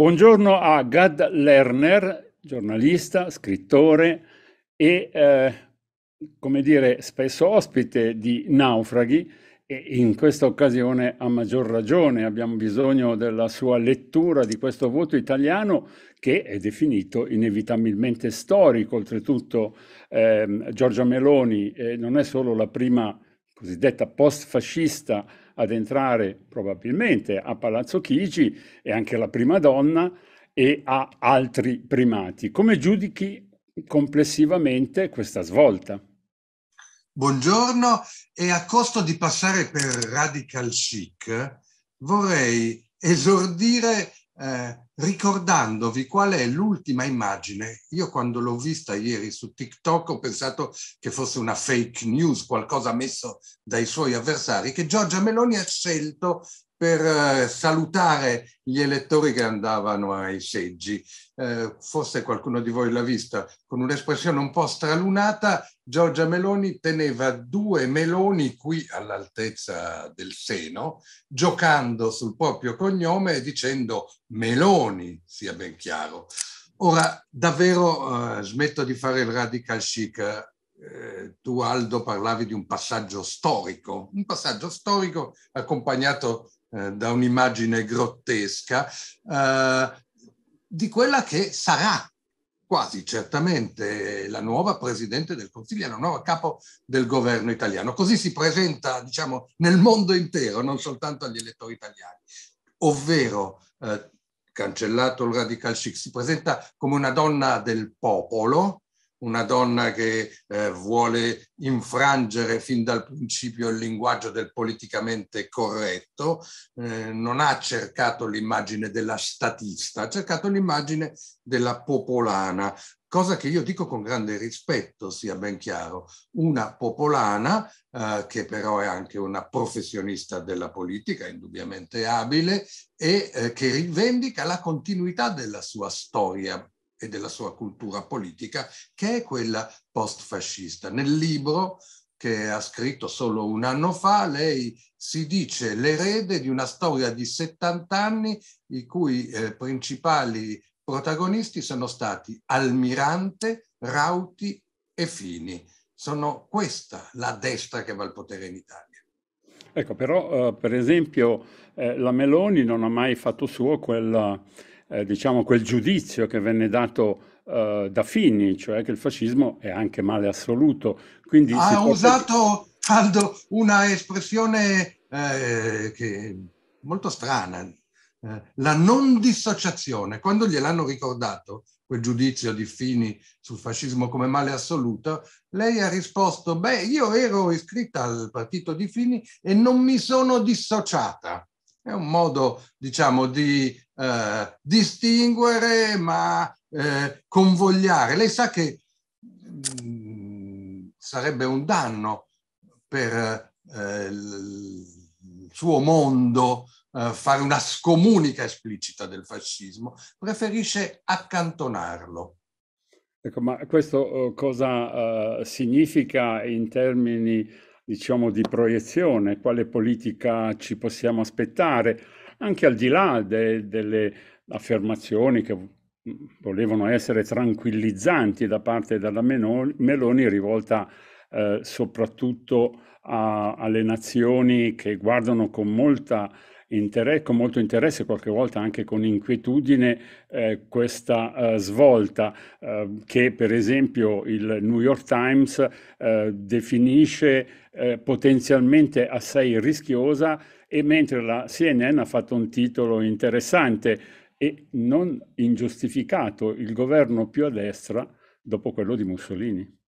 Buongiorno a Gad Lerner, giornalista, scrittore e, eh, come dire, spesso ospite di Naufraghi e in questa occasione a maggior ragione abbiamo bisogno della sua lettura di questo voto italiano che è definito inevitabilmente storico. Oltretutto eh, Giorgia Meloni eh, non è solo la prima cosiddetta post-fascista ad entrare probabilmente a Palazzo Chigi, è anche la prima donna, e a altri primati. Come giudichi complessivamente questa svolta? Buongiorno e a costo di passare per radical chic vorrei esordire eh, ricordandovi qual è l'ultima immagine. Io quando l'ho vista ieri su TikTok ho pensato che fosse una fake news, qualcosa messo dai suoi avversari, che Giorgia Meloni ha scelto per eh, salutare gli elettori che andavano ai seggi. Eh, forse qualcuno di voi l'ha vista, con un'espressione un po' stralunata, Giorgia Meloni teneva due meloni qui all'altezza del seno, giocando sul proprio cognome e dicendo Meloni, sia ben chiaro. Ora, davvero eh, smetto di fare il radical chic, eh, tu Aldo parlavi di un passaggio storico, un passaggio storico accompagnato eh, da un'immagine grottesca, eh, di quella che sarà quasi certamente la nuova Presidente del Consiglio, la nuova capo del governo italiano. Così si presenta, diciamo, nel mondo intero, non soltanto agli elettori italiani. Ovvero, eh, cancellato il radical chic, si presenta come una donna del popolo, una donna che eh, vuole infrangere fin dal principio il linguaggio del politicamente corretto, eh, non ha cercato l'immagine della statista, ha cercato l'immagine della popolana, cosa che io dico con grande rispetto, sia ben chiaro, una popolana eh, che però è anche una professionista della politica, indubbiamente abile, e eh, che rivendica la continuità della sua storia e della sua cultura politica, che è quella post-fascista. Nel libro che ha scritto solo un anno fa, lei si dice l'erede di una storia di 70 anni i cui eh, principali protagonisti sono stati Almirante, Rauti e Fini. Sono questa la destra che va al potere in Italia. Ecco, però eh, per esempio eh, la Meloni non ha mai fatto suo quella eh, diciamo, quel giudizio che venne dato eh, da Fini, cioè che il fascismo è anche male assoluto. Quindi ha può... usato, Aldo, una espressione eh, che molto strana, eh, la non dissociazione. Quando gliel'hanno ricordato quel giudizio di Fini sul fascismo come male assoluto, lei ha risposto, beh, io ero iscritta al partito di Fini e non mi sono dissociata. È un modo, diciamo, di eh, distinguere ma eh, convogliare. Lei sa che mh, mm, sarebbe un danno per eh, il suo mondo eh, fare una scomunica esplicita del fascismo, preferisce accantonarlo. Ecco, ma questo eh, cosa significa in termini diciamo di proiezione, quale politica ci possiamo aspettare? anche al di là de, delle affermazioni che volevano essere tranquillizzanti da parte della Meloni Meloni rivolta eh, soprattutto a, alle nazioni che guardano con, inter- con molto interesse, qualche volta anche con inquietudine, eh, questa eh, svolta eh, che per esempio il New York Times eh, definisce eh, potenzialmente assai rischiosa e mentre la CNN ha fatto un titolo interessante e non ingiustificato il governo più a destra dopo quello di Mussolini.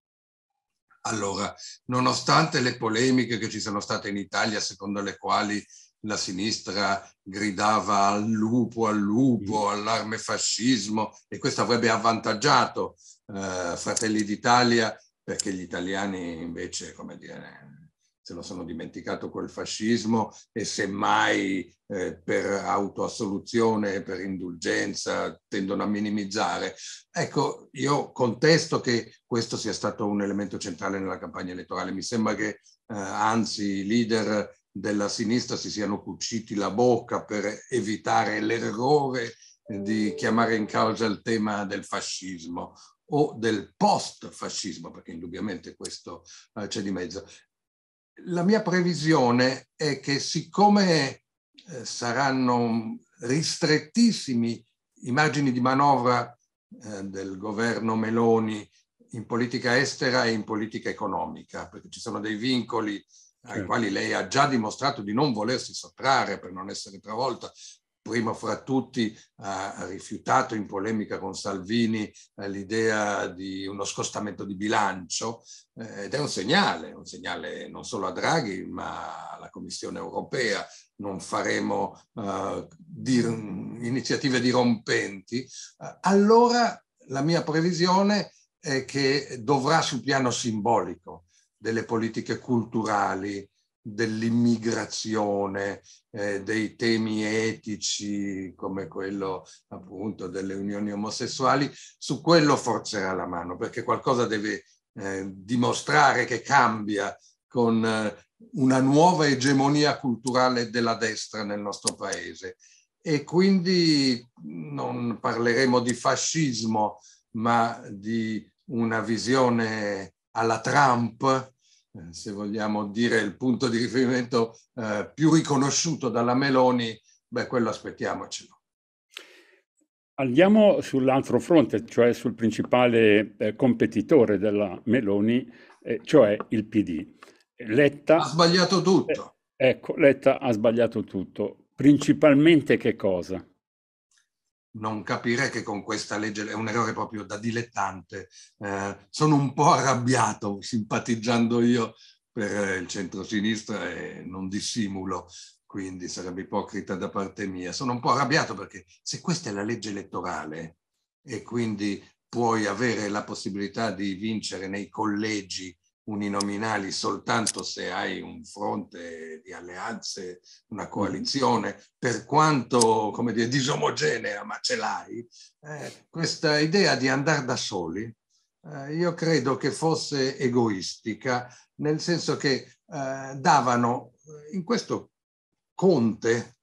Allora, nonostante le polemiche che ci sono state in Italia, secondo le quali la sinistra gridava al lupo, al lupo, mm. allarme fascismo e questo avrebbe avvantaggiato eh, Fratelli d'Italia perché gli italiani invece, come dire, se lo sono dimenticato col fascismo e semmai eh, per autoassoluzione, per indulgenza tendono a minimizzare. Ecco, io contesto che questo sia stato un elemento centrale nella campagna elettorale. Mi sembra che eh, anzi i leader della sinistra si siano cuciti la bocca per evitare l'errore di chiamare in causa il tema del fascismo o del post-fascismo, perché indubbiamente questo eh, c'è di mezzo. La mia previsione è che siccome eh, saranno ristrettissimi i margini di manovra eh, del governo Meloni in politica estera e in politica economica, perché ci sono dei vincoli ai certo. quali lei ha già dimostrato di non volersi sottrarre per non essere travolta prima fra tutti ha rifiutato in polemica con Salvini eh, l'idea di uno scostamento di bilancio eh, ed è un segnale, un segnale non solo a Draghi ma alla Commissione europea. Non faremo uh, di, iniziative dirompenti. allora la mia previsione è che dovrà sul piano simbolico delle politiche culturali dell'immigrazione, eh, dei temi etici come quello appunto delle unioni omosessuali, su quello forzerà la mano perché qualcosa deve eh, dimostrare che cambia con eh, una nuova egemonia culturale della destra nel nostro paese. E quindi non parleremo di fascismo, ma di una visione alla Trump eh, se vogliamo dire, il punto di riferimento eh, più riconosciuto dalla Meloni, beh, quello aspettiamocelo. Andiamo sull'altro fronte, cioè sul principale eh, competitore della Meloni, eh, cioè il PD. Letta ha sbagliato tutto. Eh, ecco, Letta ha sbagliato tutto. Principalmente che cosa? non capire che con questa legge è un errore proprio da dilettante. Eh, sono un po' arrabbiato, simpatizzando io per il centro-sinistra e non dissimulo, quindi sarebbe ipocrita da parte mia. Sono un po' arrabbiato perché se questa è la legge elettorale e quindi puoi avere la possibilità di vincere nei collegi uninominali soltanto se hai un fronte di alleanze, una coalizione, per quanto come dire, disomogenea, ma ce l'hai, eh, questa idea di andare da soli, eh, io credo che fosse egoistica, nel senso che eh, davano eh, in questo Conte,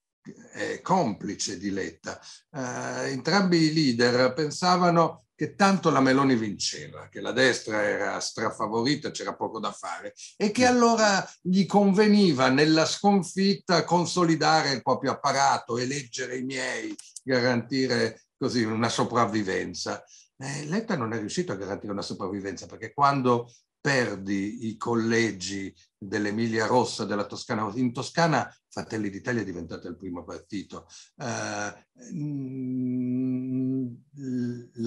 complice di Letta, eh, entrambi i leader pensavano che tanto la Meloni vinceva, che la destra era strafavorita, c'era poco da fare e che mm. allora gli conveniva nella sconfitta consolidare il proprio apparato, eleggere i miei, garantire così una sopravvivenza. Eh, Letta non è riuscito a garantire una sopravvivenza perché quando perdi i collegi dell'Emilia Rossa, della Toscana, in Toscana Fratelli d'Italia è diventato il primo partito. Eh,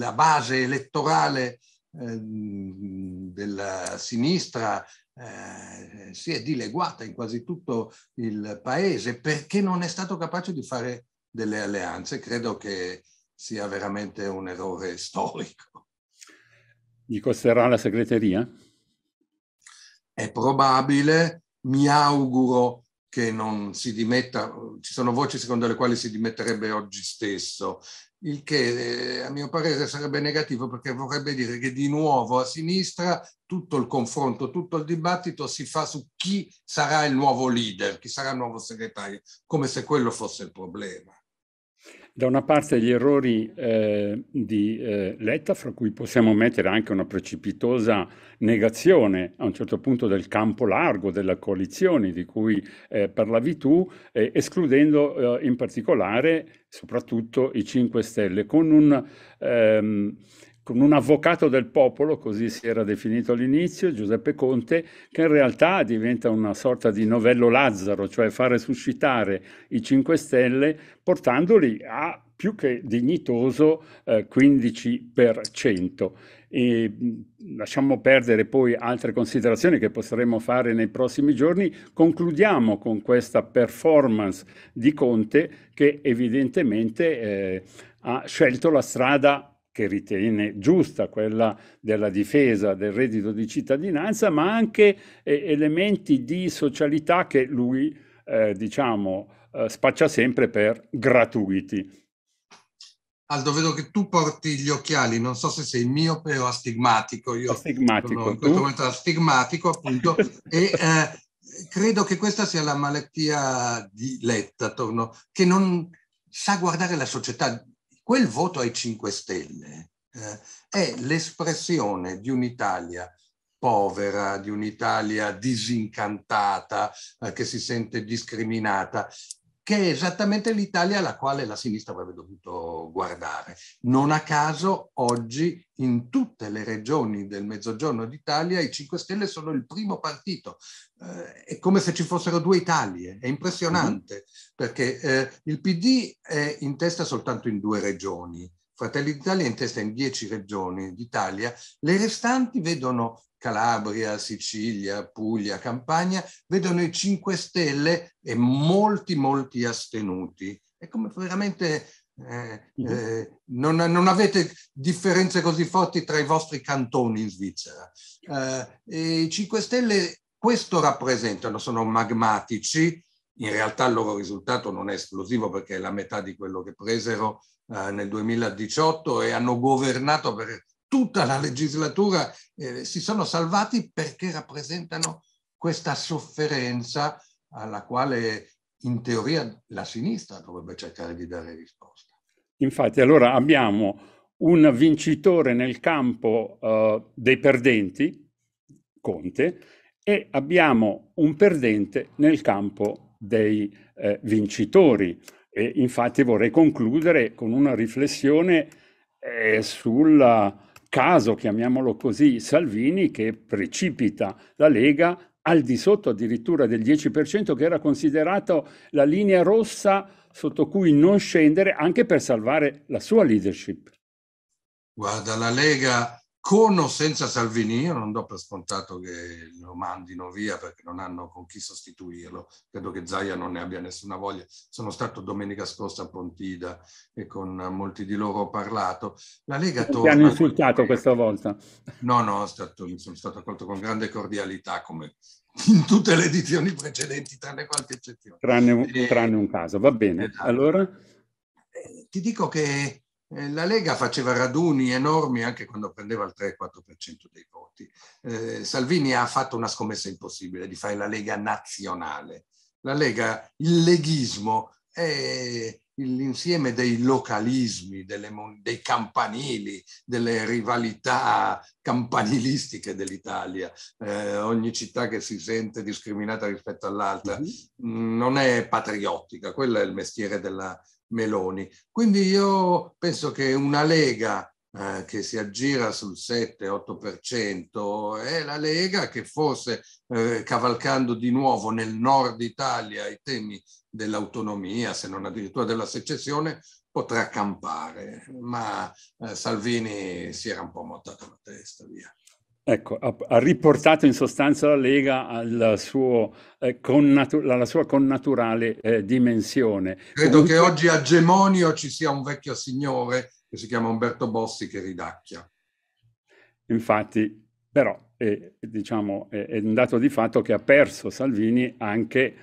la base elettorale ehm, della sinistra eh, si è dileguata in quasi tutto il paese perché non è stato capace di fare delle alleanze. Credo che sia veramente un errore storico. Gli costerà la segreteria? È probabile, mi auguro che non si dimetta, ci sono voci secondo le quali si dimetterebbe oggi stesso, il che eh, a mio parere sarebbe negativo perché vorrebbe dire che di nuovo a sinistra tutto il confronto, tutto il dibattito si fa su chi sarà il nuovo leader, chi sarà il nuovo segretario, come se quello fosse il problema da una parte gli errori eh, di eh, Letta, fra cui possiamo mettere anche una precipitosa negazione a un certo punto del campo largo della coalizione di cui eh, parlavi tu, eh, escludendo eh, in particolare soprattutto i 5 Stelle, con un... Ehm, con un avvocato del popolo, così si era definito all'inizio, Giuseppe Conte, che in realtà diventa una sorta di novello Lazzaro, cioè fa resuscitare i 5 Stelle portandoli a più che dignitoso eh, 15%. E lasciamo perdere poi altre considerazioni che potremo fare nei prossimi giorni. Concludiamo con questa performance di Conte che evidentemente eh, ha scelto la strada che ritiene giusta, quella della difesa del reddito di cittadinanza, ma anche eh, elementi di socialità che lui, eh, diciamo, eh, spaccia sempre per gratuiti. Aldo, vedo che tu porti gli occhiali, non so se sei miope o astigmatico. Io astigmatico, sono in questo tu? momento astigmatico, appunto, e eh, credo che questa sia la malattia di Letta, torno, che non sa guardare la società quel voto ai 5 Stelle eh, è l'espressione di un'Italia povera, di un'Italia disincantata, eh, che si sente discriminata che è esattamente l'Italia alla quale la sinistra avrebbe dovuto guardare. Non a caso oggi in tutte le regioni del mezzogiorno d'Italia i 5 Stelle sono il primo partito. Eh, è come se ci fossero due Italie, è impressionante mm-hmm. perché eh, il PD è in testa soltanto in due regioni. Fratelli d'Italia è in testa in dieci regioni d'Italia, le restanti vedono Calabria, Sicilia, Puglia, Campania, vedono i 5 Stelle e molti, molti astenuti. È come veramente eh, mhm. eh, non, non, avete differenze così forti tra i vostri cantoni in Svizzera. Eh, I 5 Stelle questo rappresentano, sono magmatici, in realtà il loro risultato non è esplosivo perché è la metà di quello che presero eh, nel 2018 e hanno governato per tutta la legislatura eh, si sono salvati perché rappresentano questa sofferenza alla quale in teoria la sinistra dovrebbe cercare di dare risposta. Infatti, allora abbiamo un vincitore nel campo uh, dei perdenti, Conte, e abbiamo un perdente nel campo dei eh, vincitori. E infatti vorrei concludere con una riflessione eh, sulla caso, chiamiamolo così, Salvini che precipita la Lega al di sotto addirittura del 10% che era considerato la linea rossa sotto cui non scendere anche per salvare la sua leadership. Guarda, la Lega con o senza Salvini, io non do per scontato che lo mandino via perché non hanno con chi sostituirlo, credo che Zaia non ne abbia nessuna voglia, sono stato domenica scorsa a Pontida e con molti di loro ho parlato, la Lega torna... Ti hanno insultato questa volta? No, no, stato, sono stato accolto con grande cordialità come in tutte le edizioni precedenti, tranne qualche eccezione. Tranne, eh, tranne un, caso, va bene. Esatto. Allora? Eh, ti dico che la Lega faceva raduni enormi anche quando prendeva il 3-4% dei voti. Eh, Salvini ha fatto una scommessa impossibile di fare la Lega nazionale. La Lega, il leghismo è l'insieme dei localismi, delle, dei campanili, delle rivalità campanilistiche dell'Italia. Eh, ogni città che si sente discriminata rispetto all'altra mm-hmm. non è patriottica, quello è il mestiere della, Meloni. Quindi io penso che una Lega eh, che si aggira sul 7-8% è la Lega che forse eh, cavalcando di nuovo nel nord Italia i temi dell'autonomia, se non addirittura della secessione, potrà campare. Ma eh, Salvini si era un po' montato la testa, via. Ecco, ha, ha, riportato in sostanza la Lega alla, suo, eh, connatu- alla sua connaturale eh, dimensione. Credo Dunque... che oggi a Gemonio ci sia un vecchio signore che si chiama Umberto Bossi che ridacchia. Infatti, però, è, eh, diciamo, è, è un dato di fatto che ha perso Salvini anche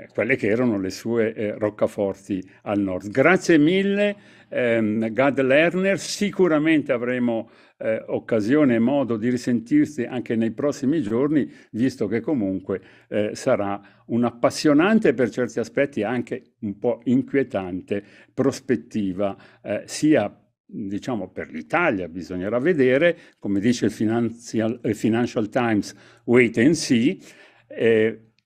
eh, quelle che erano le sue eh, roccaforti al nord. Grazie mille ehm, Gad Lerner, sicuramente avremo eh, occasione e modo di risentirsi anche nei prossimi giorni, visto che comunque eh, sarà un'appassionante e per certi aspetti anche un po' inquietante prospettiva eh, sia diciamo per l'Italia bisognerà vedere, come dice il Financial, eh, Financial Times, wait and see,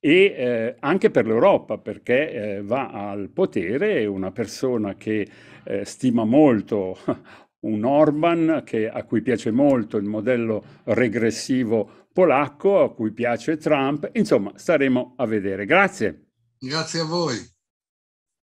e eh, anche per l'Europa perché eh, va al potere una persona che eh, stima molto un Orban che, a cui piace molto il modello regressivo polacco, a cui piace Trump, insomma staremo a vedere. Grazie. Grazie a voi.